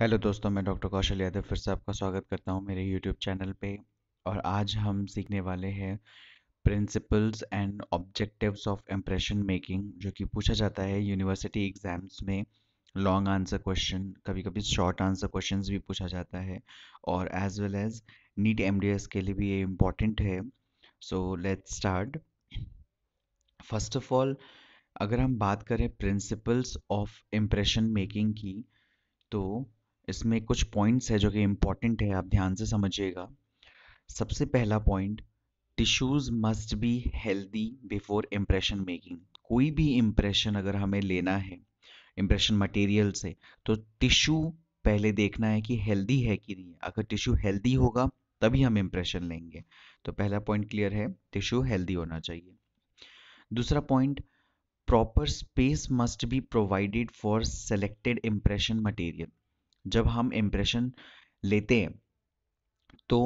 Hello दोस्तों मैं doctor कौशल यादव फिर से आपका स्वागत करता हूं मेरे यूट्यूब चैनल पे और आज हम सीखने वाले हैं principles and objectives of impression making जो कि पूछा जाता है यूनिवर्सिटी एग्ज़ाम्स में लॉन्ग आंसर क्वेश्चन कभी कभी शॉर्ट आंसर क्वेश्चन भी पूछा जाता है और as well as NEET M के लिए भी ये इम्पॉर्टेंट है so let's start first of all अगर हम बात करें प्रिंसिपल्स ऑफ इम्प्रेशन मेकिंग की तो इसमें कुछ पॉइंट्स है जो कि इम्पॉर्टेंट है आप ध्यान से समझिएगा सबसे पहला point tissues must be healthy before impression making कोई भी इम्प्रेशन अगर हमें लेना है इम्प्रेशन मटेरियल से तो टिश्यू पहले देखना है कि हेल्दी है कि नहीं अगर टिश्यू हेल्दी होगा तभी हम इम्प्रेशन लेंगे तो पहला पॉइंट क्लियर है टिश्यू हेल्दी होना चाहिए दूसरा point proper space must be provided for selected impression material जब हम इम्प्रेशन लेते हैं तो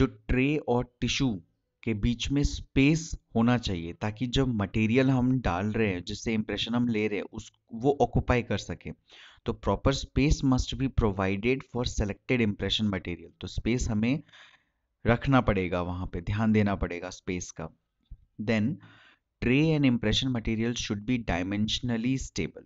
जो ट्रे और टिश्यू के बीच में स्पेस होना चाहिए ताकि जब मटेरियल हम डाल रहे हैं जिससे इम्प्रेशन हम ले रहे हैं उस वो ऑक्यूपाई कर सके तो proper space must be provided for selected impression material तो स्पेस हमें रखना पड़ेगा वहाँ पे ध्यान देना पड़ेगा स्पेस का then tray and impression material should be dimensionally stable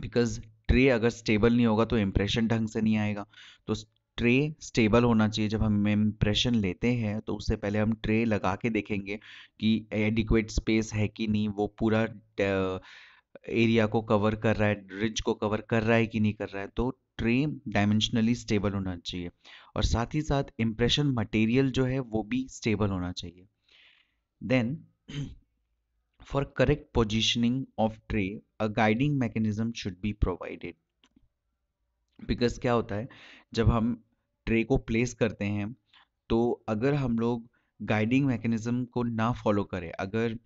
because tray अगर स्टेबल नहीं होगा तो इम्प्रेशन ढंग से नहीं आएगा तो ट्रे स्टेबल होना चाहिए जब हम इम्प्रेशन लेते हैं तो उससे पहले हम ट्रे लगा के देखेंगे कि एडिक्वेट स्पेस है कि नहीं वो पूरा एरिया को कवर कर रहा है रिज को कवर कर रहा है कि नहीं कर रहा है तो ट्रे डायमेंशनली स्टेबल होना चाहिए और साथ ही साथ इम्प्रेशन मटेरियल जो है वो भी स्टेबल होना चाहिए then For correct positioning of tray, a guiding mechanism should be provided. Because क्या होता है जब हम ट्रे को प्लेस करते हैं तो अगर हम लोग गाइडिंग मैकेनिज्म को ना फॉलो करें अगर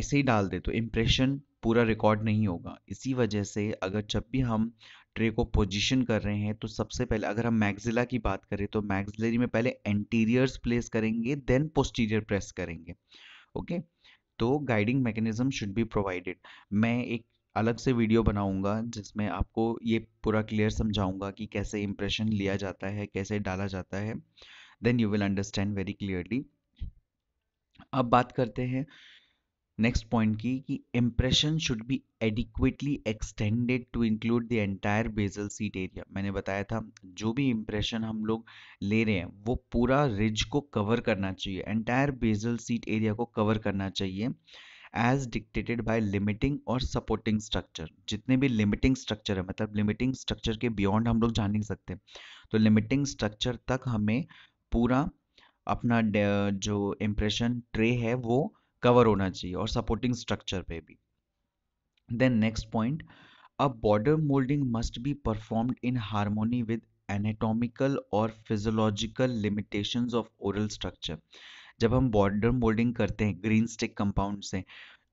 ऐसे ही डाल दे तो इम्प्रेशन पूरा रिकॉर्ड नहीं होगा इसी वजह से अगर जब भी हम ट्रे को पोजीशन कर रहे हैं तो सबसे पहले अगर हम मैगजिला की बात करें तो मैगजिलरी में पहले एंटीरियर्स प्लेस करेंगे देन पोस्टीरियर प्रेस करेंगे ओके okay? तो guiding mechanism should be provided मैं एक अलग से वीडियो बनाऊंगा जिसमें आपको ये पूरा क्लियर समझाऊंगा कि कैसे इंप्रेशन लिया जाता है कैसे डाला जाता है then you will understand very clearly अब बात करते हैं नेक्स्ट पॉइंट की कि impression should be adequately extended to include the entire basal seat area मैंने बताया था जो भी इम्प्रेशन हम लोग ले रहे हैं वो पूरा रिज को कवर करना चाहिए एंटायर बेजल सीट एरिया को कवर करना चाहिए एज डिक्टेटेड बाय लिमिटिंग और सपोर्टिंग स्ट्रक्चर जितने भी लिमिटिंग स्ट्रक्चर है मतलब लिमिटिंग स्ट्रक्चर के बियॉन्ड हम लोग जा नहीं सकते तो लिमिटिंग स्ट्रक्चर तक हमें पूरा अपना जो इम्प्रेशन ट्रे है वो कवर होना चाहिए और सपोर्टिंग स्ट्रक्चर पे भी then next point a border moulding must be performed in harmony with anatomical और physiological limitation of oral structure जब हम बॉर्डर मोल्डिंग करते हैं ग्रीन स्टिक कंपाउंड से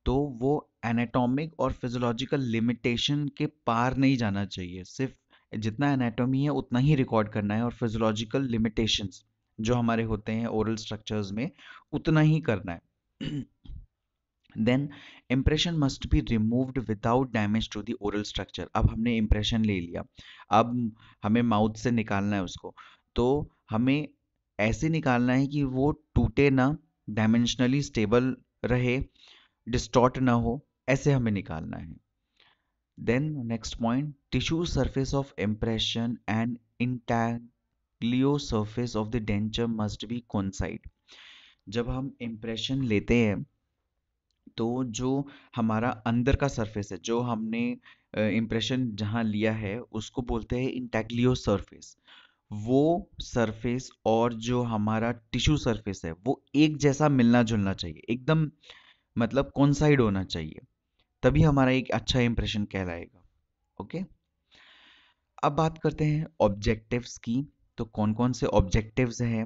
तो वो एनाटॉमिक और फिजोलॉजिकल लिमिटेशन के पार नहीं जाना चाहिए सिर्फ जितना एनाटॉमी है उतना ही रिकॉर्ड करना है और फिजोलॉजिकल लिमिटेशंस जो हमारे होते हैं ओरल स्ट्रक्चर्स में उतना ही करना है then impression must be removed without damage to the oral structure अब हमने इम्प्रेशन ले लिया अब हमें माउथ से निकालना है उसको तो हमें ऐसे निकालना है कि वो टूटे ना डायमेंशनली स्टेबल रहे डिस्टॉर्ट ना हो ऐसे हमें निकालना है then next point tissue surface of impression and intaglio surface of the denture must be considered जब हम इम्प्रेशन लेते हैं तो जो हमारा अंदर का सरफेस है जो हमने इम्प्रेशन जहाँ लिया है उसको बोलते हैं इंटैक्लियो सरफेस वो सरफेस और जो हमारा टिश्यू सरफेस है वो एक जैसा मिलना जुलना चाहिए एकदम मतलब साइड होना चाहिए तभी हमारा एक अच्छा इम्प्रेशन कहलाएगा ओके अब बात करते हैं ऑब्जेक्टिव्स की तो कौन कौन से ऑब्जेक्टिव्स हैं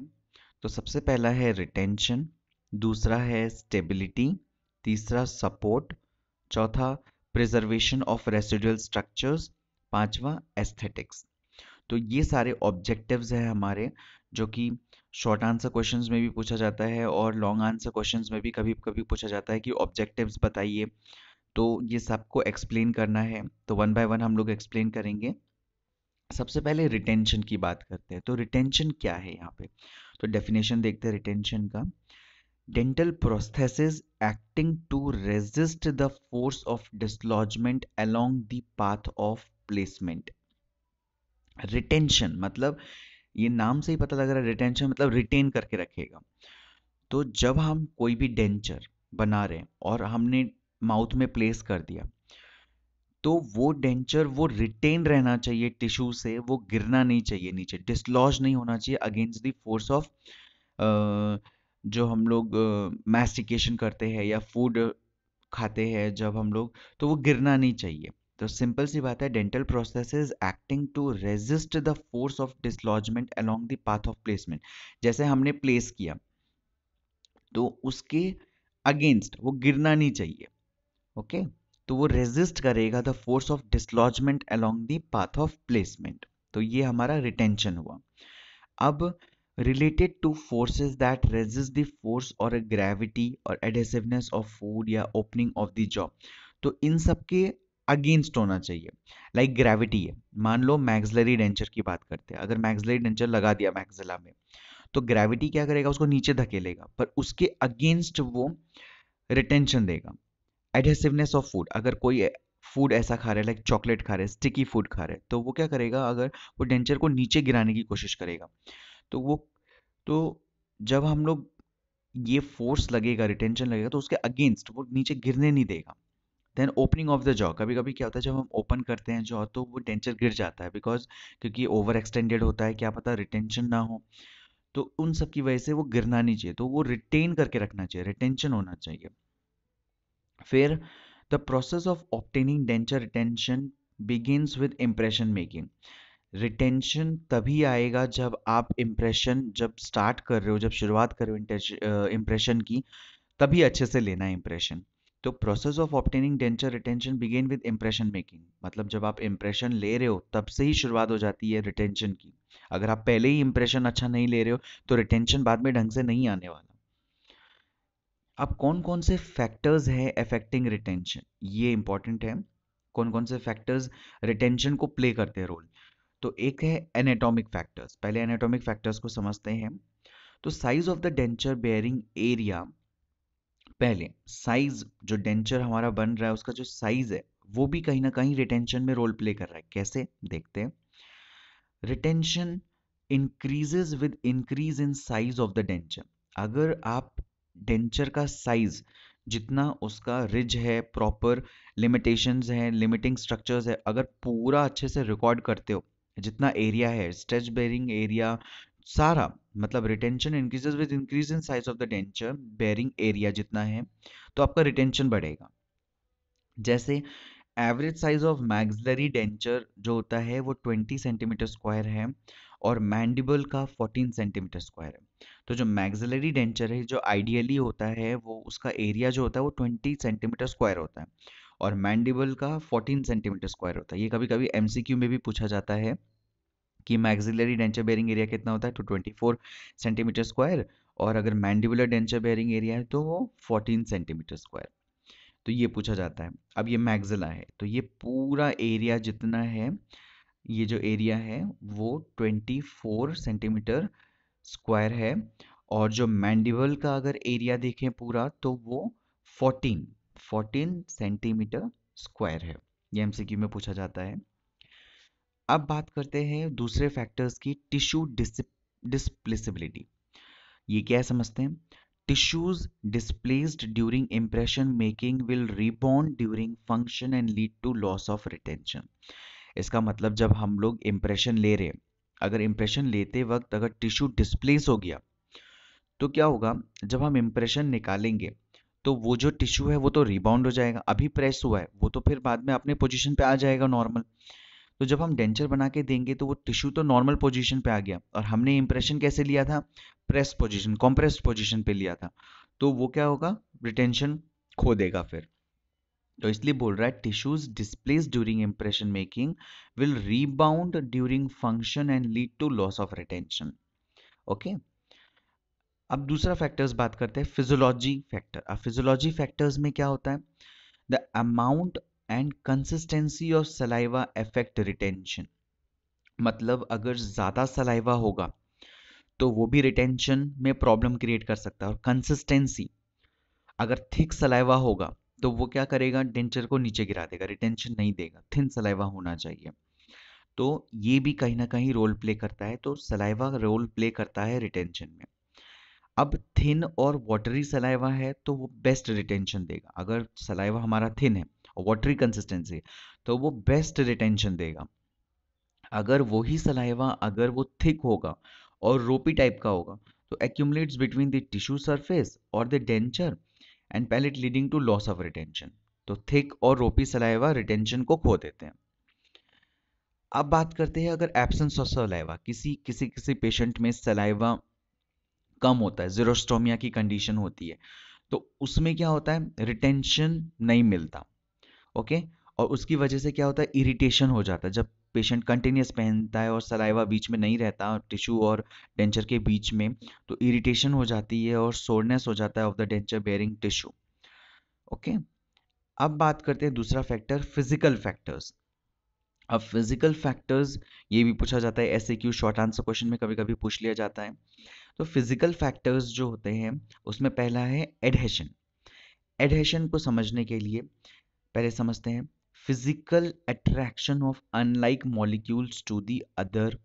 तो सबसे पहला है रिटेंशन दूसरा है स्टेबिलिटी तीसरा सपोर्ट चौथा प्रिजर्वेशन ऑफ रेसिडुअल स्ट्रक्चर्स पांचवा एस्थेटिक्स तो ये सारे ऑब्जेक्टिव्स हैं हमारे जो कि शॉर्ट आंसर क्वेश्चंस में भी पूछा जाता है और लॉन्ग आंसर क्वेश्चंस में भी कभी कभी पूछा जाता है कि ऑब्जेक्टिव्स बताइए तो ये सबको एक्सप्लेन करना है तो वन बाय वन हम लोग एक्सप्लेन करेंगे सबसे पहले रिटेंशन की बात करते हैं तो रिटेंशन क्या है यहाँ पे तो डेफिनेशन देखते हैं रिटेंशन का dental process acting to resist the force of dislodgement along the path of placement retention मतलब ये नाम से ही पता लग रहा है रिटेंशन मतलब रिटेन करके रखेगा तो जब हम कोई भी डेंचर बना रहे हैं और हमने माउथ में प्लेस कर दिया तो वो डेंचर वो रिटेन रहना चाहिए टिश्यू से वो गिरना नहीं चाहिए नीचे डिसलॉज नहीं होना चाहिए अगेंस्ट द फोर्स ऑफ जो हम लोग मैस्टिकेशन करते हैं या फूड खाते हैं जब हम लोग तो वो गिरना नहीं चाहिए तो सिंपल सी बात है dental is acting to resist the force of dislodgement along the path of placement जैसे हमने प्लेस किया तो उसके अगेंस्ट वो गिरना नहीं चाहिए ओके तो वो रेजिस्ट करेगा the force of dislodgement along the path of placement तो ये हमारा रिटेंशन हुआ अब related to forces that raises the और ग्रेविटी और एडेसिवनेस ऑफ फूड या ओपनिंग ऑफ the जॉब तो इन सब के अगेंस्ट होना चाहिए लाइक like ग्रेविटी है मान लो मैग्जलरी डेंचर की बात करते हैं अगर मैग्जलरी डेंचर लगा दिया मैग्जिला में तो ग्रेविटी क्या करेगा उसको नीचे धकेलेगा पर उसके अगेंस्ट वो रिटेंशन देगा एडहेसिवनेस ऑफ फूड अगर कोई फूड ऐसा खा रहा है लाइक चॉकलेट खा रहे स्टिकी फूड खा रहे तो वो क्या करेगा अगर वो डेंचर को नीचे गिराने की कोशिश करेगा तो वो तो जब हम लोग ये फोर्स लगेगा रिटेंशन लगेगा तो उसके अगेंस्ट वो नीचे गिरने नहीं देगा then opening of the jaw कभी कभी क्या होता है जब हम ओपन करते हैं जॉ तो वो टेंशन गिर जाता है बिकॉज क्योंकि ओवर एक्सटेंडेड होता है क्या पता रिटेंशन ना हो तो उन सब की वजह से वो गिरना नहीं चाहिए तो वो रिटेन करके रखना चाहिए रिटेंशन होना चाहिए फिर the process of obtaining denture retention begins with impression making retention तभी आएगा जब आप इम्प्रेशन जब स्टार्ट कर रहे हो जब शुरुआत कर रहे हो इम्प्रेशन की तभी अच्छे से लेना है इम्प्रेशन तो process of obtaining denture retention begin with impression making मतलब जब आप इम्प्रेशन ले रहे हो तब से ही शुरुआत हो जाती है रिटेंशन की अगर आप पहले ही इम्प्रेशन अच्छा नहीं ले रहे हो तो रिटेंशन बाद में ढंग से नहीं आने वाला अब कौन कौन से फैक्टर्स हैं अफेक्टिंग रिटेंशन ये इंपॉर्टेंट है कौन कौन से फैक्टर्स रिटेंशन को प्ले करते हैं रोल तो एक है एनाटॉमिक फैक्टर्स पहले एनाटॉमिक फैक्टर्स को समझते हैं तो size of the denture bearing area पहले साइज जो डेंचर हमारा बन रहा है उसका जो साइज है वो भी कहीं ना कहीं रिटेंशन में रोल प्ले कर रहा है कैसे देखते हैं retention increases with increase in size of the denture अगर आप डेंचर का साइज जितना उसका रिज है प्रॉपर लिमिटेशंस हैं लिमिटिंग स्ट्रक्चर्स है अगर पूरा अच्छे से रिकॉर्ड करते हो जितना एरिया है स्ट्रेच बेरिंग एरिया सारा मतलब retention increases with increase in size of the denture bearing area जितना है तो आपका रिटेंशन बढ़ेगा जैसे average size of maxillary denture जो होता है वो 20 सेंटीमीटर स्क्वायर है और मैंडिबल का 14 सेंटीमीटर स्क्वायर है तो जो मैग्जलरी डेंचर है जो आइडियली होता है वो उसका एरिया जो होता है वो 20 सेंटीमीटर स्क्वायर होता है और मैंडिबल का 14 सेंटीमीटर स्क्वायर होता है ये कभी कभी एम में भी पूछा जाता है कि मैग्जिलरी डेंचर बेरिंग एरिया कितना होता है तो 24 सेंटीमीटर स्क्वायर और अगर मैंडिबुलर डेंचर बेरिंग एरिया है तो वो 14 सेंटीमीटर स्क्वायर तो ये पूछा जाता है अब ये मैग्जिला है तो ये पूरा एरिया जितना है ये जो एरिया है वो 24 सेंटीमीटर स्क्वायर है और जो मैंडिबल का अगर एरिया देखें पूरा तो वो 14 सेंटीमीटर स्क्वायर है ये एमसीक्यू में पूछा जाता है अब बात करते हैं दूसरे फैक्टर्स की टिश्यू डिस्प्लेसिबिलिटी ये क्या समझते हैं tissues displaced during impression making will rebound during function and lead to loss of retention इसका मतलब जब हम लोग इंप्रेशन ले रहे हैं अगर इंप्रेशन लेते वक्त अगर टिश्यू डिस्प्लेस हो गया तो क्या होगा जब हम इंप्रेशन निकालेंगे तो वो जो टिश्यू है वो तो रिबाउंड हो जाएगा अभी प्रेस हुआ है वो तो फिर बाद में अपने पोजीशन पे आ जाएगा नॉर्मल तो जब हम डेंचर बना के देंगे तो वो टिश्यू तो नॉर्मल पोजीशन पे आ गया और हमने इंप्रेशन कैसे लिया था प्रेस पोजीशन कॉम्प्रेस पोजीशन पे लिया था तो वो क्या होगा रिटेंशन खो देगा फिर तो इसलिए बोल रहा है tissues displaced during impression making will rebound during function and lead to loss of retention okay अब दूसरा फैक्टर्स बात करते हैं फिजोलॉजी फैक्टर अब फिजोलॉजी फैक्टर्स में क्या होता है the amount and consistency of saliva affect retention मतलब अगर ज़्यादा सलाइवा होगा तो वो भी रिटेंशन में प्रॉब्लम क्रिएट कर सकता है और कंसिस्टेंसी अगर थिक सलाइवा होगा तो वो क्या करेगा डेंचर को नीचे गिरा देगा रिटेंशन नहीं देगा थिन सलाइवा होना चाहिए तो ये भी कहीं ना कहीं रोल प्ले करता है तो सलाइवा रोल प्ले करता है रिटेंशन में अब थिन और वाटरी सलाइवा है तो वो बेस्ट रिटेंशन देगा अगर सलाइवा हमारा थिन है और वाटरी कंसिस्टेंसी है तो वो बेस्ट रिटेंशन देगा अगर वही सलाइवा अगर वो थिक होगा और रोपी टाइप का होगा तो accumulates between the tissue surface और the denture and palate leading to loss of retention तो थिक और रोपी सलाइवा रिटेंशन को खो देते हैं अब बात करते हैं अगर एब्सेंस ऑफ सलाइवा किसी किसी किसी पेशेंट में सलाइवा कम होता है जीरोस्टोमिया की कंडीशन होती है तो उसमें क्या होता है रिटेंशन नहीं मिलता ओके और उसकी वजह से क्या होता है इरिटेशन हो जाता है जब पेशेंट कंटिन्यूस पहनता है और सलाइवा बीच में नहीं रहता टिश्यू और डेंचर के बीच में तो इरिटेशन हो जाती है और सोरनेस हो जाता है of the denture bearing tissue okay अब बात करते हैं दूसरा फैक्टर फिजिकल फैक्टर्स अब फिजिकल फैक्टर्स ये भी पूछा जाता है ऐसे क्यों शॉर्ट आंसर क्वेश्चन में कभी कभी पूछ लिया जाता है तो फिज़िकल फैक्टर्स जो होते हैं उसमें पहला है एडहेशन एडहेशन को समझने के लिए पहले समझते हैं physical attraction of unlike molecules to the other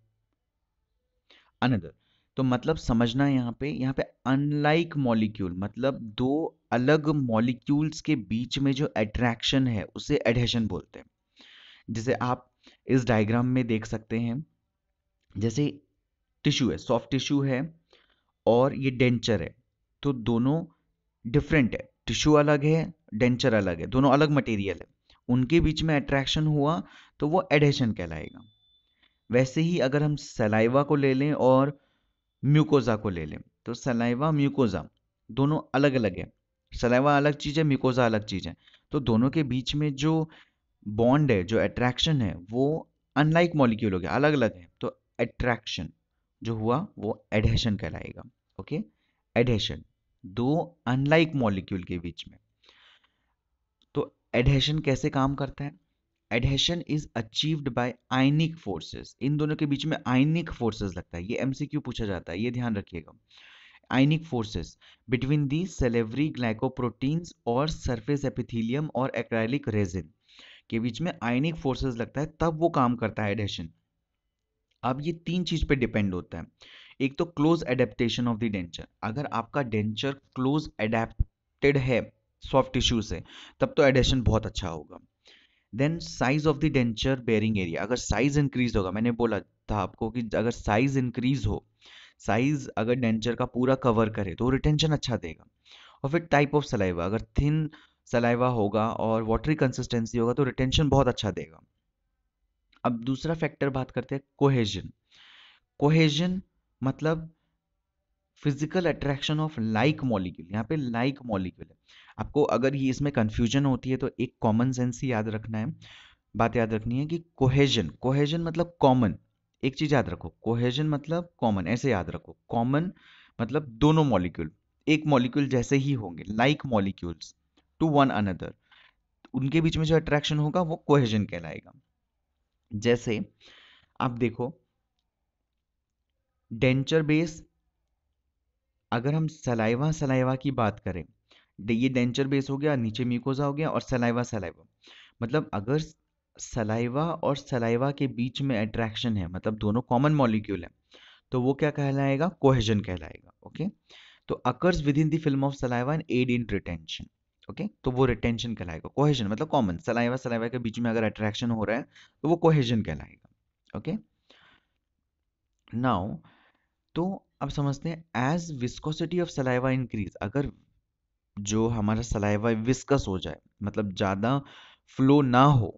another तो मतलब समझना यहाँ पे यहाँ पे अनलाइक मॉलिक्यूल मतलब दो अलग मॉलिक्यूल्स के बीच में जो अट्रैक्शन है उसे एडहेशन बोलते हैं जिसे आप इस डायग्राम में देख सकते हैं जैसे टिश्यू है सॉफ्ट टिश्यू है और ये डेंचर है तो दोनों डिफरेंट है टिश्यू अलग है डेंचर अलग है दोनों अलग मटेरियल है उनके बीच में अट्रैक्शन हुआ तो वो एडेशन कहलाएगा वैसे ही अगर हम सलाइवा को ले लें और म्यूकोजा को ले लें तो सलाइवा म्यूकोजा दोनों अलग अलग है सलाइवा अलग चीज़ है म्यूकोजा अलग चीज़ है तो दोनों के बीच में जो बॉन्ड है जो अट्रैक्शन है वो अनलाइक मॉलिक्यूल हो गया अलग अलग है तो अट्रैक्शन जो हुआ वो एडहेशन कहलाएगा ओके एडहेशन दो अनलाइक मॉलिक्यूल के बीच में तो एडहेशन कैसे काम करता है adhesion is achieved by ionic forces इन दोनों के बीच में आयनिक फोर्सेस लगता है ये एमसीक्यू पूछा जाता है ये ध्यान रखिएगा ionic forces between the salivary glycoproteins और सरफेस एपिथीलियम और एक्राइलिक रेजिन के बीच में आयनिक फोर्सेस लगता है तब वो काम करता है एडहेशन अब ये तीन चीज पे डिपेंड होता है एक तो close adaptation of the denture अगर आपका डेंचर क्लोज एडेप्टेड है सॉफ्ट टिश्यू से तब तो एडेशन बहुत अच्छा होगा then size of the denture bearing area अगर साइज इंक्रीज होगा मैंने बोला था आपको कि अगर साइज इंक्रीज हो साइज अगर डेंचर का पूरा कवर करे तो रिटेंशन अच्छा देगा और फिर टाइप ऑफ सलाइवा अगर थिन सलाइवा होगा और वाटरी कंसिस्टेंसी होगा तो रिटेंशन बहुत अच्छा देगा अब दूसरा फैक्टर बात करते हैं कोहेजन कोहेजन मतलब physical attraction of like molecule यहाँ पे लाइक like मॉलिक्यूल है आपको अगर ये इसमें कन्फ्यूजन होती है तो एक कॉमन सेंस ही याद रखना है बात याद रखनी है कि कोहेजन कोहेजन मतलब कॉमन एक चीज याद रखो कोहेजन मतलब कॉमन ऐसे याद रखो कॉमन मतलब दोनों मॉलिक्यूल एक मॉलिक्यूल जैसे ही होंगे like molecules to one another उनके बीच में जो अट्रैक्शन होगा वो कोहेजन कहलाएगा जैसे आप देखो डेंचर बेस अगर हम सलाइवा सलाइवा की बात करें ये डेंचर बेस हो गया नीचे म्यूकोजा हो गया और सलाइवा सलाइवा मतलब अगर सलाइवा और सलाइवा के बीच में अट्रैक्शन है मतलब दोनों कॉमन मॉलिक्यूल है तो वो क्या कहलाएगा कोहेजन कहलाएगा ओके तो occurs within the film of saliva and aid in retention okay तो वो रिटेंशन कहलाएगा कोहेजन मतलब कॉमन सलाइवा सलाइवा के बीच में अगर अट्रैक्शन हो रहा है तो वो कोहेजन कहलाएगा ओके नाउ तो अब समझते हैं as viscosity of saliva increase अगर जो हमारा सलाइवा विस्कस हो जाए मतलब ज़्यादा फ्लो ना हो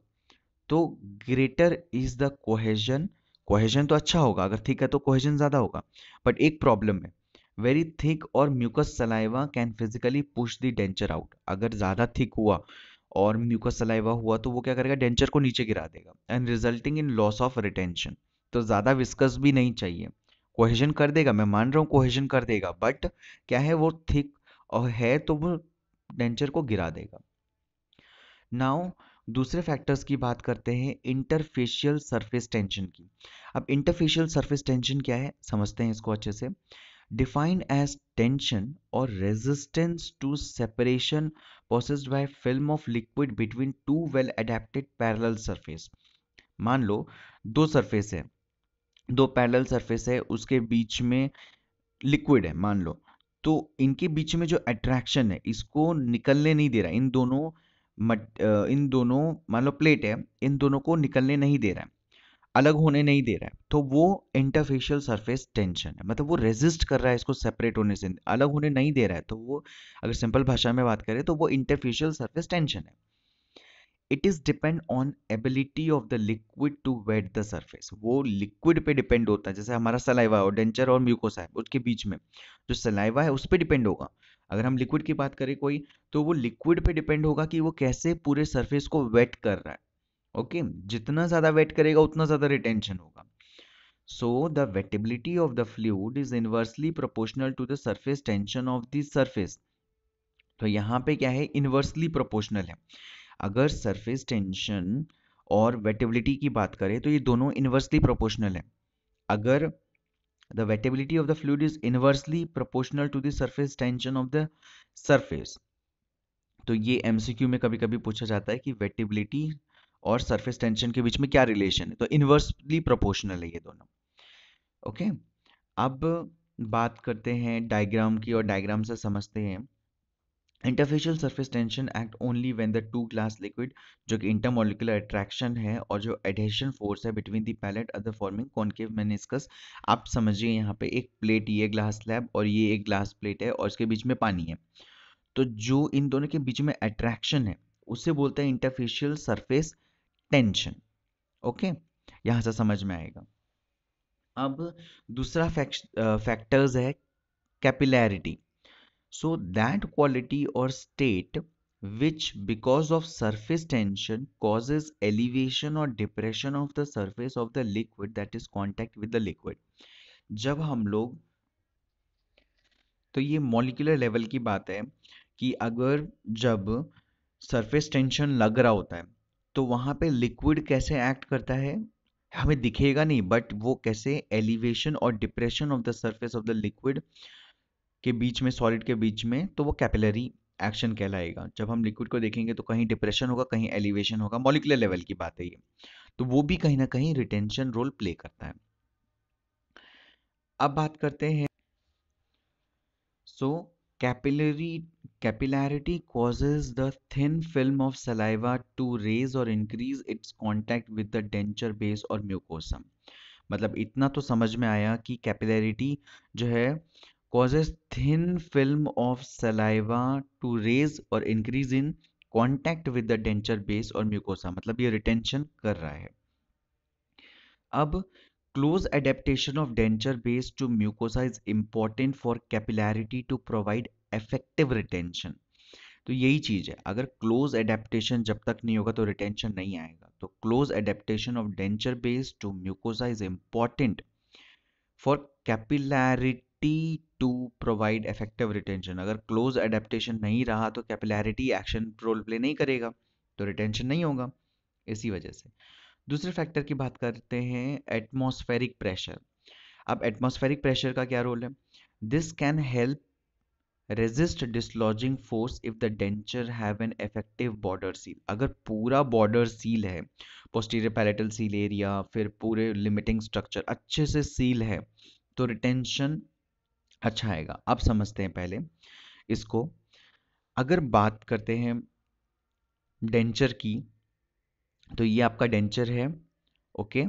तो greater is the cohesion cohesion तो अच्छा होगा अगर ठीक है तो कोहेजन ज़्यादा होगा बट एक प्रॉब्लम है वेरी थिक और mucous saliva can physically push the denture out अगर ज़्यादा थिक हुआ और म्यूकस सलाइवा हुआ तो वो क्या करेगा डेंचर को नीचे गिरा देगा and resulting in loss of retention तो ज़्यादा विस्कस भी नहीं चाहिए कोहेजन कर देगा मैं मान रहा हूँ कोहेजन कर देगा बट क्या है वो थिक और है तो वो डेंचर को गिरा देगा नाउ दूसरे फैक्टर्स की बात करते हैं इंटरफेशियल सरफेस टेंशन की अब इंटरफेशियल सरफेस टेंशन क्या है समझते हैं इसको अच्छे से डिफाइंड एज टेंशन और resistance to separation process by film of liquid between two well adapted parallel surface मान लो दो सरफेस है दो पैरेलल सरफेस है उसके बीच में लिक्विड है मान लो तो इनके बीच में जो अट्रैक्शन है इसको निकलने नहीं दे रहा इन दोनों मट, इन दोनों मान लो प्लेट है इन दोनों को निकलने नहीं दे रहा है अलग होने नहीं दे रहा है तो वो इंटरफेशियल सरफेस टेंशन है मतलब वो रेजिस्ट कर रहा है इसको सेपरेट होने से अलग होने नहीं दे रहा है तो वो अगर सिंपल भाषा में बात करें तो वो इंटरफेशियल सरफेस टेंशन है it is depend on ability of the liquid to wet the surface वो लिक्विड पे डिपेंड होता है जैसे हमारा सलाइवा और डेंचर और म्यूकोसा है उसके बीच में जो सलाइवा है उस पर डिपेंड होगा अगर हम लिक्विड की बात करें कोई तो वो लिक्विड पे डिपेंड होगा कि वो कैसे पूरे सर्फेस को वेट कर रहा है ओके okay? जितना ज़्यादा वेट करेगा उतना ज़्यादा रिटेंशन होगा so the wettability of the fluid is inversely proportional to the surface tension of the surface तो यहाँ पे क्या है इनवर्सली प्रोपोर्शनल है अगर सरफेस टेंशन और वेटेबिलिटी की बात करें तो ये दोनों इन्वर्सली प्रोपोर्शनल है अगर the wettability of the fluid is inversely proportional to the surface tension of the surface तो ये एमसीक्यू में कभी कभी पूछा जाता है कि वेटेबिलिटी और सरफेस टेंशन के बीच में क्या रिलेशन है तो इन्वर्सली प्रोपोर्शनल है ये दोनों ओके okay? अब बात करते हैं डायग्राम की और डायग्राम से समझते हैं interfacial surface tension act only when the two glass liquid जो कि इंटरमोलिकुलर अट्रैक्शन है और जो एडहेशन फोर्स है between the palate other forming concave meniscus आप समझिए यहाँ पे एक प्लेट ये ग्लास स्लैब और ये एक ग्लास प्लेट है और इसके बीच में पानी है तो जो इन दोनों के बीच में अट्रैक्शन है उसे बोलते हैं इंटरफेशियल सरफेस टेंशन ओके यहाँ से समझ में आएगा अब दूसरा फैक्टर्स है capillarity So that quality or state which because of surface tension causes elevation or depression of the surface of the liquid that is contact with the liquid. जब हम लोग तो ये मॉलिकुलर लेवल की बात है कि अगर जब सरफेस टेंशन लग रहा होता है तो वहाँ पे लिक्विड कैसे एक्ट करता है हमें दिखेगा नहीं बट वो कैसे एलिवेशन और depression of the surface of the liquid के बीच में सॉलिड के बीच में तो वो कैपिलरी एक्शन कहलाएगा जब हम लिक्विड को देखेंगे तो कहीं डिप्रेशन होगा कहीं एलिवेशन होगा मॉलिकुलर लेवल की बात है ये तो वो भी कहीं ना कहीं रिटेंशन रोल प्ले करता है अब बात करते हैं so capillary capillarity causes the thin film of saliva to raise और increase its contact with the denture base और म्यूकोसम मतलब इतना तो समझ में आया कि कैपिलैरिटी जो है causes thin film of saliva to raise or increase in contact with the denture base or mucosa मतलब ये retention कर रहा है अब close adaptation of denture base to mucosa is important for capillarity to provide effective retention तो यही चीज है अगर क्लोज एडेप्टेशन जब तक नहीं होगा तो रिटेंशन नहीं आएगा तो close adaptation of denture base to mucosa is important for capillarity टी टू प्रोवाइड इफेक्टिव रिटेंशन अगर क्लोज अडेप्टेशन नहीं रहा तो कैपिलैरिटी एक्शन रोल प्ले नहीं करेगा तो रिटेंशन नहीं होगा इसी वजह से दूसरे फैक्टर की बात करते हैं एटमोस्फेरिक प्रेशर अब एटमोस्फेरिक प्रेशर का क्या रोल है this can help resist dislodging force if the denture have an effective border seal अगर पूरा बॉर्डर सील है पोस्टीरियर पैलेटल सील एरिया फिर पूरे लिमिटिंग स्ट्रक्चर अच्छे से सील है तो रिटेंशन अच्छा आएगा अब समझते हैं पहले इसको अगर बात करते हैं डेंचर की तो ये आपका डेंचर है ओके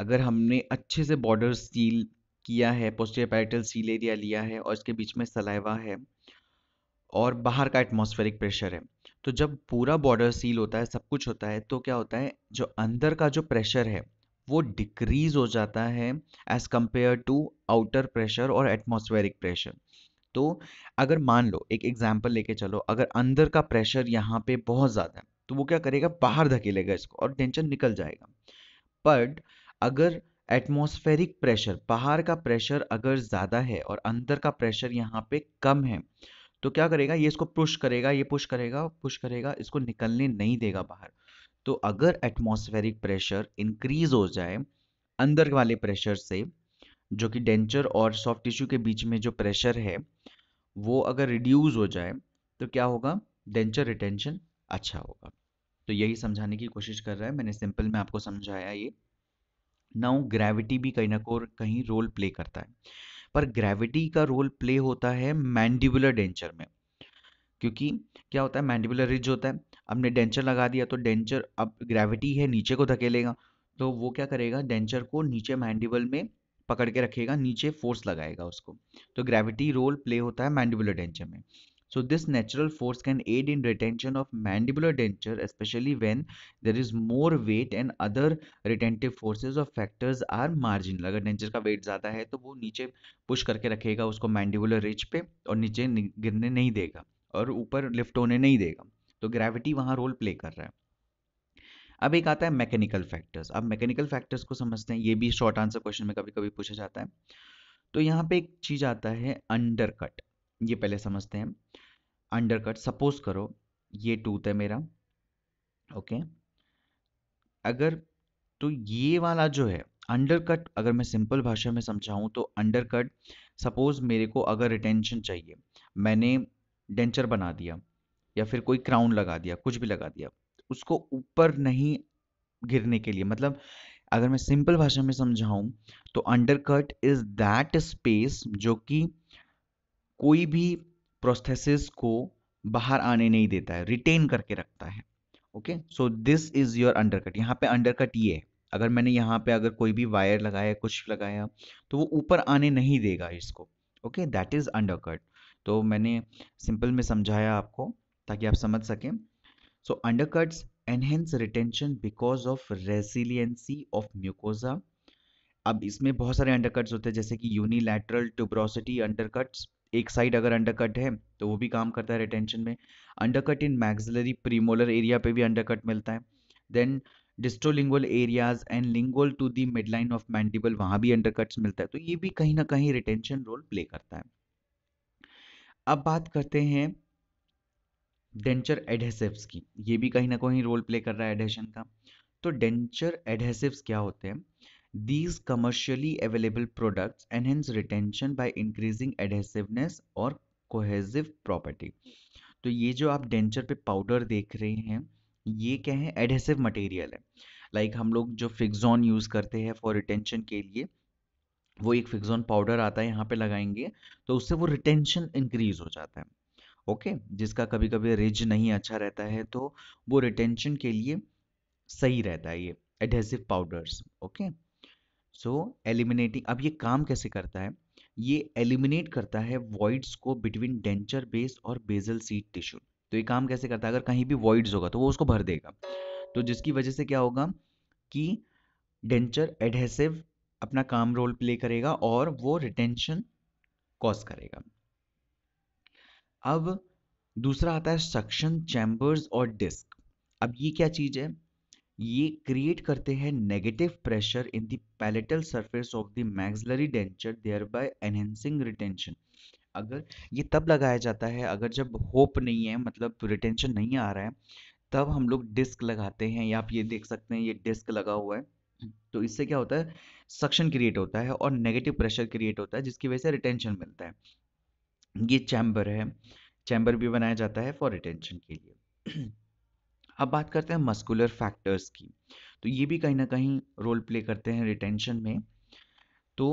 अगर हमने अच्छे से बॉर्डर सील किया है पोस्टियर पैरिटल सील एरिया लिया है और इसके बीच में सलाइवा है और बाहर का एटमॉस्फेरिक प्रेशर है तो जब पूरा बॉर्डर सील होता है सब कुछ होता है तो क्या होता है जो अंदर का जो प्रेशर है वो डिक्रीज़ हो जाता है as compare to outer pressure और एटमॉस्फेरिक प्रेशर तो अगर मान लो एक एग्जाम्पल लेके चलो अगर अंदर का प्रेशर यहाँ पे बहुत ज़्यादा है तो वो क्या करेगा बाहर धकेलेगा इसको और टेंशन निकल जाएगा बट अगर एटमॉस्फेरिक प्रेशर बाहर का प्रेशर अगर ज़्यादा है और अंदर का प्रेशर यहाँ पे कम है तो क्या करेगा ये इसको पुश करेगा ये पुश करेगा पुश करेगा इसको निकलने नहीं देगा बाहर तो अगर एटमॉस्फेरिक प्रेशर इंक्रीज हो जाए अंदर वाले प्रेशर से जो कि डेंचर और सॉफ्ट टिश्यू के बीच में जो प्रेशर है वो अगर रिड्यूज हो जाए तो क्या होगा डेंचर रिटेंशन अच्छा होगा तो यही समझाने की कोशिश कर रहा है मैंने सिंपल में आपको समझाया ये नाउ ग्रेविटी भी कहीं ना कहीं रोल प्ले करता है पर ग्रेविटी का रोल प्ले होता है मैंडिबुलर डेंचर में क्योंकि क्या होता है मैंडिबुलर रिज होता है आपने डेंचर लगा दिया तो डेंचर अब ग्रेविटी है नीचे को धकेलेगा तो वो क्या करेगा डेंचर को नीचे मैंडिबल में पकड़ के रखेगा नीचे फोर्स लगाएगा उसको तो ग्रेविटी रोल प्ले होता है मैंडिबुलर डेंचर में so this natural force can aid in retention of mandibular denture specially when there is more weight and other retentive forces of factors are margin अगर denture का weight ज़्यादा है तो वो नीचे पुश करके रखेगा उसको मैंडिबुलर रिच पे और नीचे गिरने नहीं देगा और ऊपर लिफ्ट होने नहीं देगा तो ग्रेविटी वहां रोल प्ले कर रहा है अब एक आता है मैकेनिकल फैक्टर्स अब मैकेनिकल फैक्टर्स को समझते हैं ये भी शॉर्ट आंसर क्वेश्चन में कभी कभी पूछा जाता है तो यहाँ पे एक चीज़ आता है अंडरकट ये पहले समझते हैं अंडरकट सपोज करो ये टूथ है मेरा ओके अगर तो ये वाला जो है अंडरकट अगर मैं सिंपल भाषा में समझाऊं तो अंडरकट सपोज मेरे को अगर रिटेंशन चाहिए मैंने डेंचर बना दिया या फिर कोई क्राउन लगा दिया कुछ भी लगा दिया उसको ऊपर नहीं गिरने के लिए मतलब अगर मैं सिंपल भाषा में समझाऊं तो अंडरकट इज दैट स्पेस जो कि कोई भी प्रोस्थेसिस को बाहर आने नहीं देता है रिटेन करके रखता है okay so this is your undercut यहाँ पे अंडरकट ये है अगर मैंने यहाँ पे अगर कोई भी वायर लगाया कुछ लगाया तो वो ऊपर आने नहीं देगा इसको ओके दैट इज अंडरकट तो मैंने सिंपल में समझाया आपको ताकि आप समझ सकें so undercuts enhance retention because of resiliency of mucosa अब इसमें बहुत सारे अंडरकट्स होते हैं जैसे कि यूनिलैटरल ट्यूब्रोसिटी अंडरकट्स एक साइड अगर अंडरकट है तो वो भी काम करता है रिटेंशन में undercut in maxillary premolar area पे भी अंडरकट मिलता है then distolingual areas and lingual to the midline of mandible वहाँ भी अंडरकट्स मिलता है तो ये भी कहीं ना कहीं रिटेंशन रोल प्ले करता है अब बात करते हैं डेंचर एडहेसिव्स की ये भी कहीं ना कहीं रोल प्ले कर रहा है एडहेशन का तो डेंचर एडहेसिव्स क्या होते हैं these commercially available products enhance retention by increasing adhesiveness और cohesive प्रॉपर्टी तो ये जो आप डेंचर पे पाउडर देख रहे हैं ये क्या है एडहेसिव मटेरियल है लाइक like हम लोग जो फिक्जॉन यूज़ करते हैं फॉर रिटेंशन के लिए वो एक फिक्जॉन पाउडर आता है यहाँ पे लगाएंगे तो उससे वो रिटेंशन इंक्रीज हो जाता है ओके जिसका कभी कभी रिज नहीं अच्छा रहता है तो वो रिटेंशन के लिए सही रहता है ये adhesive powders okay so eliminating अब ये काम कैसे करता है ये एलिमिनेट करता है वॉइड्स को बिटवीन डेंचर बेस और बेजल सीट टिश्यू तो ये काम कैसे करता है अगर कहीं भी वॉइड्स होगा तो वो उसको भर देगा तो जिसकी वजह से क्या होगा कि डेंचर एडहेसिव अपना काम रोल प्ले करेगा और वो रिटेंशन कॉज करेगा अब दूसरा आता है सक्शन चैम्बर्स और डिस्क अब ये क्या चीज़ है ये क्रिएट करते हैं negative pressure in the palatal surface of the maxillary denture thereby enhancing retention अगर ये तब लगाया जाता है अगर जब होप नहीं है मतलब रिटेंशन नहीं आ रहा है तब हम लोग डिस्क लगाते हैं या आप ये देख सकते हैं ये डिस्क लगा हुआ है तो इससे क्या होता है सक्शन क्रिएट होता है और नेगेटिव प्रेशर क्रिएट होता है जिसकी वजह से रिटेंशन मिलता है ये चैम्बर है चैम्बर भी बनाया जाता है फॉर रिटेंशन के लिए अब बात करते हैं मस्कुलर फैक्टर्स की तो ये भी कहीं ना कहीं रोल प्ले करते हैं रिटेंशन में तो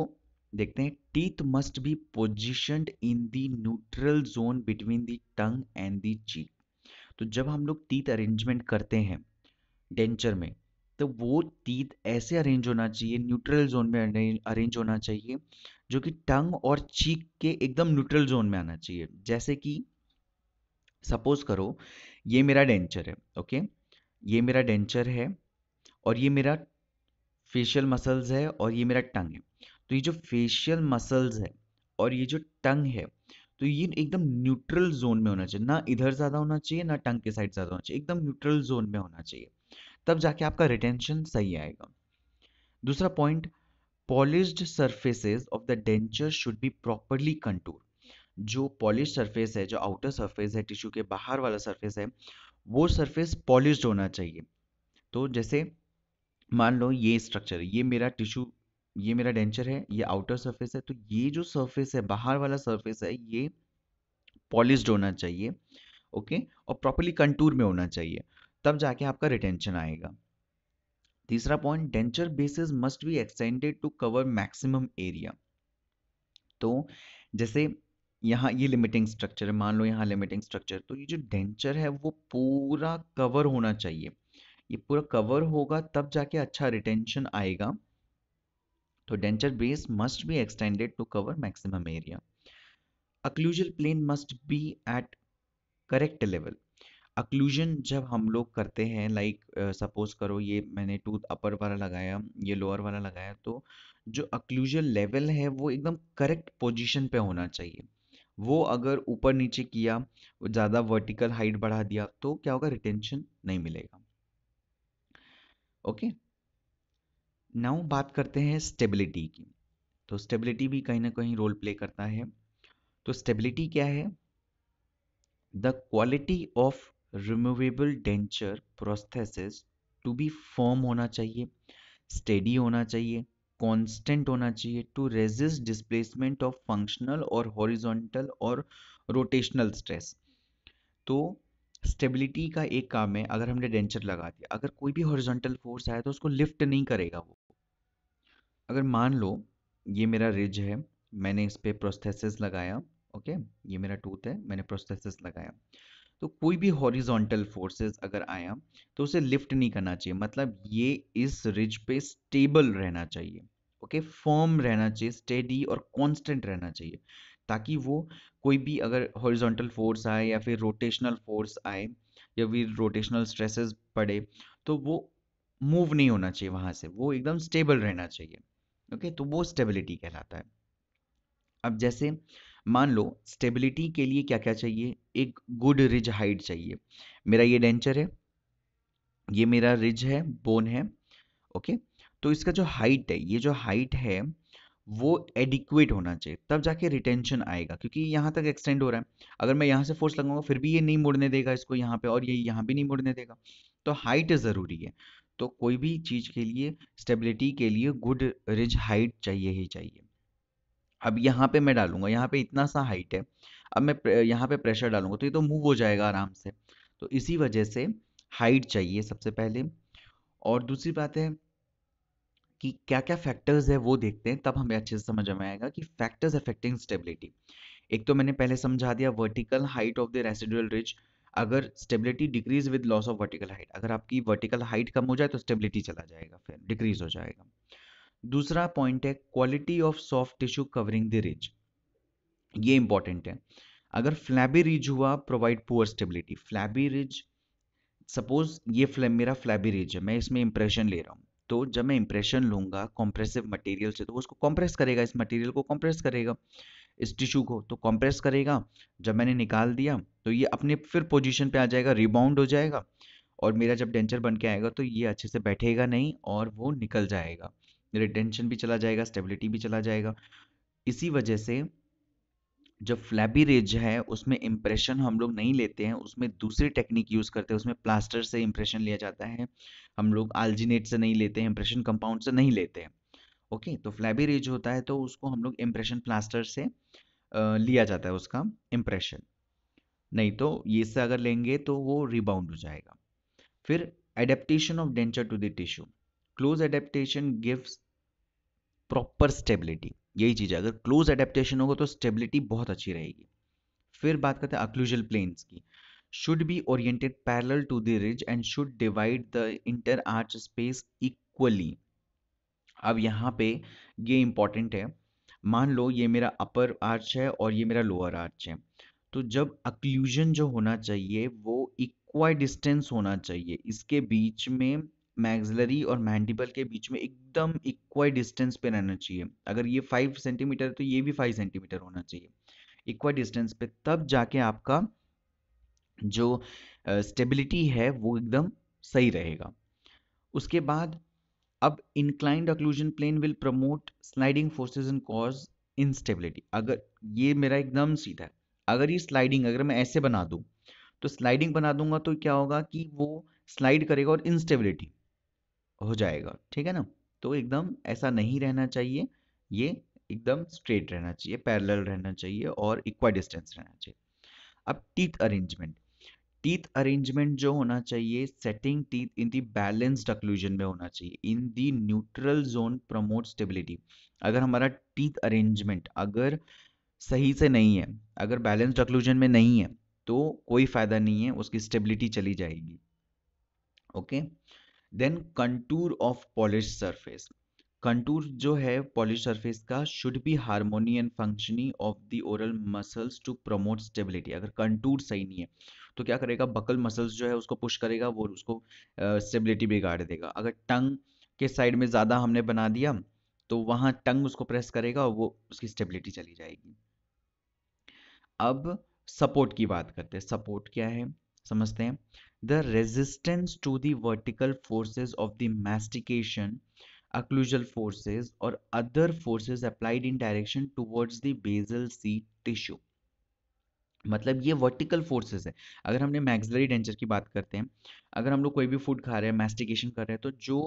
देखते हैं teeth must be position in the neutral zone between the tongue and the cheek तो जब हम लोग टीथ अरेंजमेंट करते हैं डेंचर में तो वो टीथ ऐसे अरेंज होना चाहिए न्यूट्रल जोन में अरेंज होना चाहिए जो कि टंग और चीक के एकदम न्यूट्रल जोन में आना चाहिए जैसे कि सपोज करो ये मेरा डेंचर है ओके ये मेरा डेंचर है और ये मेरा फेशियल मसल्स है और ये मेरा टंग है तो ये जो फेशियल मसल्स है और ये जो टंग है तो ये एकदम न्यूट्रल जोन में होना चाहिए ना इधर ज़्यादा होना चाहिए ना टंग के साइड ज़्यादा होना चाहिए एकदम न्यूट्रल जोन में होना चाहिए तब जाके आपका रिटेंशन सही आएगा दूसरा point polished surfaces of the denture should be properly contour जो पॉलिश सरफेस है जो आउटर सरफेस है टिश्यू के बाहर वाला सरफेस है वो सरफेस पॉलिश्ड होना चाहिए तो जैसे मान लो ये स्ट्रक्चर ये मेरा टिश्यू ये मेरा डेंचर है ये आउटर सरफेस है तो ये जो सरफेस है बाहर वाला सरफेस है ये पॉलिश्ड होना चाहिए ओके और प्रॉपरली कंटूर में होना चाहिए तब जाके आपका रिटेंशन आएगा तीसरा point denture bases must be extended to cover maximum area तो जैसे यहाँ ये लिमिटिंग स्ट्रक्चर है मान लो यहाँ लिमिटिंग स्ट्रक्चर तो ये जो डेंचर है वो पूरा कवर होना चाहिए ये पूरा कवर होगा तब जाके अच्छा रिटेंशन आएगा तो denture base must be extended to cover maximum area occlusal plane must be at correct level occlusion जब हम लोग करते हैं लाइक सपोज करो ये मैंने टूथ अपर वाला लगाया ये लोअर वाला लगाया तो जो अक्लूजन लेवल है वो एकदम करेक्ट पोजीशन पे होना चाहिए वो अगर ऊपर नीचे किया ज़्यादा वर्टिकल हाइट बढ़ा दिया तो क्या होगा रिटेंशन नहीं मिलेगा ओके okay? नाउ बात करते हैं स्टेबिलिटी की तो स्टेबिलिटी भी कहीं ना कहीं रोल प्ले करता है तो स्टेबिलिटी क्या है the quality of removable denture prosthesis to be form होना चाहिए स्टेडी होना चाहिए कॉन्स्टेंट होना चाहिए to resist displacement of functional और हॉरिजोंटल और रोटेशनल स्ट्रेस तो स्टेबिलिटी का एक काम है अगर हमने डेंचर लगा दिया अगर कोई भी हॉरिजोंटल फोर्स आया तो उसको लिफ्ट नहीं करेगा वो अगर मान लो ये मेरा रिज है मैंने इस पर प्रोस्थेसिस लगाया ओके ये मेरा टूथ है मैंने प्रोस्थेसिस लगाया तो कोई भी हॉरिजॉन्टल फोर्सेस अगर आया तो उसे लिफ्ट नहीं करना चाहिए मतलब ये इस रिज पे स्टेबल रहना चाहिए ओके फर्म रहना चाहिए स्टेडी और कांस्टेंट रहना चाहिए ताकि वो कोई भी अगर हॉरिजॉन्टल फोर्स आए या फिर रोटेशनल फोर्स आए या फिर रोटेशनल स्ट्रेसेस पड़े तो वो मूव नहीं होना चाहिए वहां से वो एकदम स्टेबल रहना चाहिए ओके तो वो स्टेबिलिटी कहलाता है अब जैसे मान लो स्टेबिलिटी के लिए क्या क्या चाहिए एक गुड रिज हाइट चाहिए मेरा ये डेंचर है ये मेरा रिज है बोन है ओके तो इसका जो हाइट है ये जो हाइट है वो एडिक्वेट होना चाहिए तब जाके रिटेंशन आएगा क्योंकि यहाँ तक एक्सटेंड हो रहा है अगर मैं यहाँ से फोर्स लगाऊंगा फिर भी ये नहीं मुड़ने देगा इसको यहाँ पे और ये यहाँ भी नहीं मुड़ने देगा तो हाइट ज़रूरी है तो कोई भी चीज़ के लिए स्टेबिलिटी के लिए गुड रिज हाइट चाहिए ही चाहिए अब यहाँ पे मैं डालूंगा यहाँ पे इतना सा हाइट है अब मैं यहाँ पे प्रेशर डालूंगा तो ये तो मूव हो जाएगा आराम से तो इसी वजह से हाइट चाहिए सबसे पहले और दूसरी बात है कि क्या क्या फैक्टर्स है वो देखते हैं तब हमें अच्छे से समझ में आएगा कि फैक्टर्स अफेक्टिंग स्टेबिलिटी एक तो मैंने पहले समझा दिया vertical height of the residual ridge अगर stability decrease with loss of vertical height अगर आपकी वर्टिकल हाइट कम हो जाए तो स्टेबिलिटी चला जाएगा फिर डिक्रीज हो जाएगा दूसरा पॉइंट है quality of soft tissue covering the ridge ये इंपॉर्टेंट है अगर फ्लैबी रिज हुआ provide poor stability flabby ridge suppose ये फ्लैब मेरा फ्लैबी रिज है मैं इसमें इंप्रेशन ले रहा हूँ तो जब मैं इंप्रेशन लूंगा कॉम्प्रेसिव मटेरियल से तो उसको कॉम्प्रेस करेगा इस मटेरियल को कॉम्प्रेस करेगा इस टिश्यू को तो कॉम्प्रेस करेगा जब मैंने निकाल दिया तो ये अपने फिर पोजीशन पे आ जाएगा रिबाउंड हो जाएगा और मेरा जब डेंचर बन के आएगा तो ये अच्छे से बैठेगा नहीं और वो निकल जाएगा रिटेंशन भी चला जाएगा स्टेबिलिटी भी चला जाएगा इसी वजह से जो फ्लैबी रेज है उसमें इम्प्रेशन हम लोग नहीं लेते हैं उसमें दूसरी टेक्निक यूज़ करते हैं उसमें प्लास्टर से इम्प्रेशन लिया जाता है हम लोग आलजीनेट से नहीं लेते हैं इम्प्रेशन कंपाउंड से नहीं लेते हैं ओके तो फ्लैबी रेज होता है तो उसको हम लोग इम्प्रेशन प्लास्टर से लिया जाता है उसका इम्प्रेशन नहीं तो ये से अगर लेंगे तो वो रिबाउंड हो जाएगा फिर adaptation of denture to the tissue close adaptation gives proper stability यही चीज़ है अगर क्लोज एडेप्टेशन होगा तो स्टेबिलिटी बहुत अच्छी रहेगी फिर बात करते हैं अक्लूजल प्लेन्स की should be oriented oriented to the ridge and should divide the inter arch space equally अब यहाँ पे ये इंपॉर्टेंट है मान लो ये मेरा अपर आर्च है और ये मेरा लोअर आर्च है तो जब अक्लूजन जो होना चाहिए वो इक्वा डिस्टेंस होना चाहिए इसके बीच में मैग्जलरी और मैंडिबल के बीच में एकदम इक्वाई डिस्टेंस पे रहना चाहिए अगर ये फाइव सेंटीमीटर है तो ये भी फाइव सेंटीमीटर होना चाहिए इक्वाई डिस्टेंस पे तब जाके आपका जो स्टेबिलिटी uh, है वो एकदम सही रहेगा उसके बाद अब inclined occlusion plane will promote sliding forces and cause instability अगर ये मेरा एकदम सीधा है अगर ये स्लाइडिंग अगर मैं ऐसे बना दूँ तो स्लाइडिंग बना दूंगा तो क्या होगा कि वो स्लाइड करेगा और इंस्टेबिलिटी हो जाएगा ठीक है ना तो एकदम ऐसा नहीं रहना चाहिए ये एकदम स्ट्रेट रहना चाहिए पैरेलल रहना चाहिए और इक्वा डिस्टेंस रहना चाहिए अब टीथ अरेंजमेंट टीथ अरेंजमेंट जो होना चाहिए setting teeth in the balanced occlusion में होना चाहिए in the neutral zone promote stability अगर हमारा टीथ अरेंजमेंट अगर सही से नहीं है अगर बैलेंस्ड अक्लूजन में नहीं है तो कोई फ़ायदा नहीं है उसकी स्टेबिलिटी चली जाएगी okay okay? Then contour of polish surface contour जो है पॉलिश सरफेस का should be harmony and functioning of the oral muscles to promote stability अगर कंटूर सही नहीं है तो क्या करेगा बकल मसल्स जो है उसको पुश करेगा वो उसको स्टेबिलिटी uh, बिगाड़ देगा अगर टंग के साइड में ज़्यादा हमने बना दिया तो वहाँ टंग उसको प्रेस करेगा और वो उसकी स्टेबिलिटी चली जाएगी अब सपोर्ट की बात करते हैं सपोर्ट क्या है समझते हैं The resistance to the vertical forces of the mastication, occlusal forces or other forces applied in direction towards the basal seat tissue. मतलब ये वर्टिकल फोर्सेस है अगर हमने मैग्जलरी डेंचर की बात करते हैं अगर हम लोग कोई भी फूड खा रहे हैं मैस्टिकेशन कर रहे हैं तो जो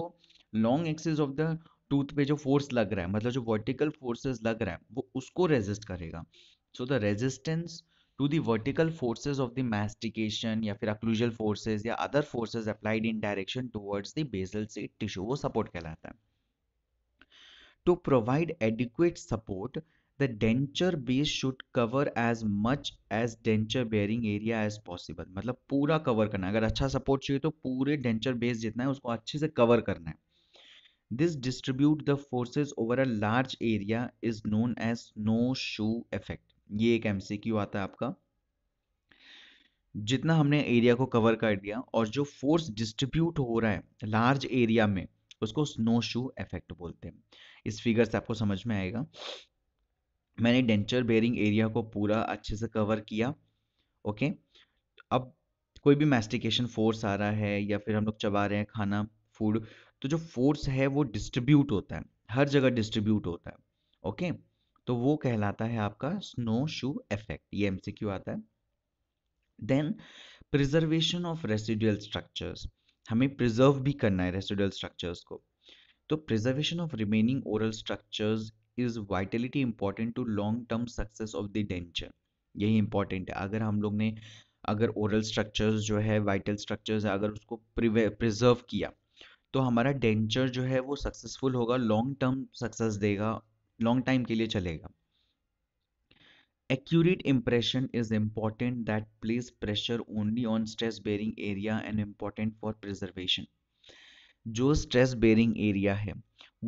long axis of the tooth पे जो फोर्स लग रहा है मतलब जो वर्टिकल फोर्सेस लग रहा है वो उसको रेजिस्ट करेगा so the resistance to the vertical forces of the mastication या फिर अक्लूजल फोर्सेज या other forces applied in direction towards the basal seat tissue वो सपोर्ट कहलाता है to provide adequate support the denture base should cover as much as denture bearing area as possible मतलब पूरा cover करना है अगर अच्छा सपोर्ट चाहिए तो पूरे डेंचर बेस जितना है उसको अच्छे से कवर करना है this distribute the forces over a large area is known as no shoe effect ये एक एमसीक्यू आता है आपका जितना हमने एरिया को कवर कर दिया और जो फोर्स डिस्ट्रीब्यूट हो रहा है लार्ज एरिया में उसको स्नो शू इफेक्ट बोलते हैं इस फिगर से आपको समझ में आएगा मैंने डेंचर बेरिंग एरिया को पूरा अच्छे से कवर किया ओके अब कोई भी मैस्टिकेशन फोर्स आ रहा है या फिर हम लोग चबा रहे हैं खाना फूड तो जो फोर्स है वो डिस्ट्रीब्यूट होता है हर जगह डिस्ट्रीब्यूट होता है ओके okay? तो वो कहलाता है आपका स्नो शू इफेक्ट ये एमसीक्यू आता है then preservation of residual structures हमें प्रिजर्व भी करना है रेसिडुअल स्ट्रक्चर्स को तो preservation of remaining oral structures is vitality important to long term success of the denture यही इंपॉर्टेंट है अगर हम लोग ने अगर ओरल स्ट्रक्चर्स जो है वाइटल स्ट्रक्चर्स अगर उसको प्रिजर्व किया तो हमारा डेंचर जो है वो सक्सेसफुल होगा लॉन्ग टर्म सक्सेस देगा लॉन्ग टाइम के लिए चलेगा accurate impression is important that place pressure only on stress bearing area and important for preservation जो स्ट्रेस बेरिंग एरिया है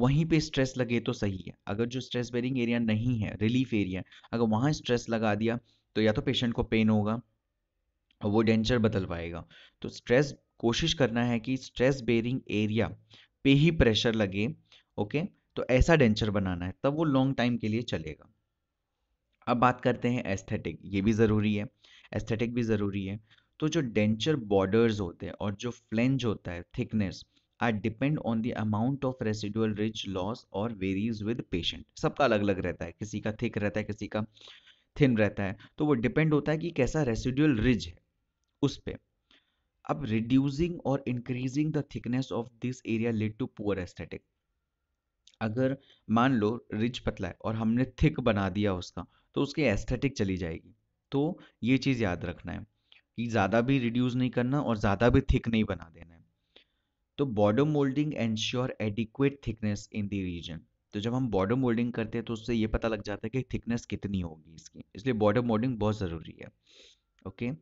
वहीं पे स्ट्रेस लगे तो सही है अगर जो स्ट्रेस बेरिंग एरिया नहीं है रिलीफ एरिया अगर वहाँ स्ट्रेस लगा दिया तो या तो पेशेंट को पेन होगा और वो डेंचर बदल पाएगा तो स्ट्रेस कोशिश करना है कि स्ट्रेस बेरिंग एरिया पे ही प्रेशर लगे ओके okay? तो ऐसा डेंचर बनाना है तब वो लॉन्ग टाइम के लिए चलेगा अब बात करते हैं एस्थेटिक ये भी ज़रूरी है एस्थेटिक भी ज़रूरी है तो जो डेंचर बॉर्डर्स होते हैं और जो फ्लेंज होता है thickness are depend on the amount of residual ridge loss और वेरीज विद पेशेंट सबका अलग अलग रहता है किसी का थिक रहता है किसी का थिन रहता है तो वो डिपेंड होता है कि कैसा रेसिडुअल रिज है उस पर अब रिड्यूसिंग और increasing the thickness of this area lead to poor aesthetic अगर मान लो रिच पतला है और हमने थिक बना दिया उसका तो उसकी एस्थेटिक चली जाएगी तो ये चीज़ याद रखना है कि ज़्यादा भी रिड्यूस नहीं करना और ज़्यादा भी थिक नहीं बना देना है तो border moulding ensure adequate thickness in the region तो जब हम बॉर्डर मोल्डिंग करते हैं तो उससे ये पता लग जाता है कि थिकनेस कितनी होगी इसकी इसलिए बॉर्डर मोल्डिंग बहुत ज़रूरी है ओके okay?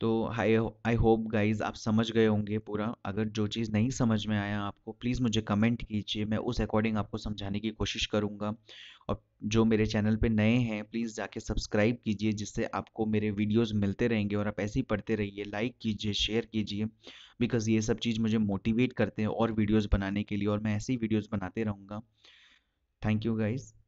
तो आई आई होप गाइज आप समझ गए होंगे पूरा अगर जो चीज़ नहीं समझ में आया आपको प्लीज़ मुझे कमेंट कीजिए मैं उस अकॉर्डिंग आपको समझाने की कोशिश करूँगा और जो मेरे चैनल पे नए हैं प्लीज़ जाके सब्सक्राइब कीजिए जिससे आपको मेरे वीडियोस मिलते रहेंगे और आप ऐसे ही पढ़ते रहिए लाइक कीजिए शेयर कीजिए बिकॉज़ ये सब चीज़ मुझे मोटिवेट करते हैं और वीडियोज़ बनाने के लिए और मैं ऐसे ही वीडियोज़ बनाते रहूँगा थैंक यू गाइज़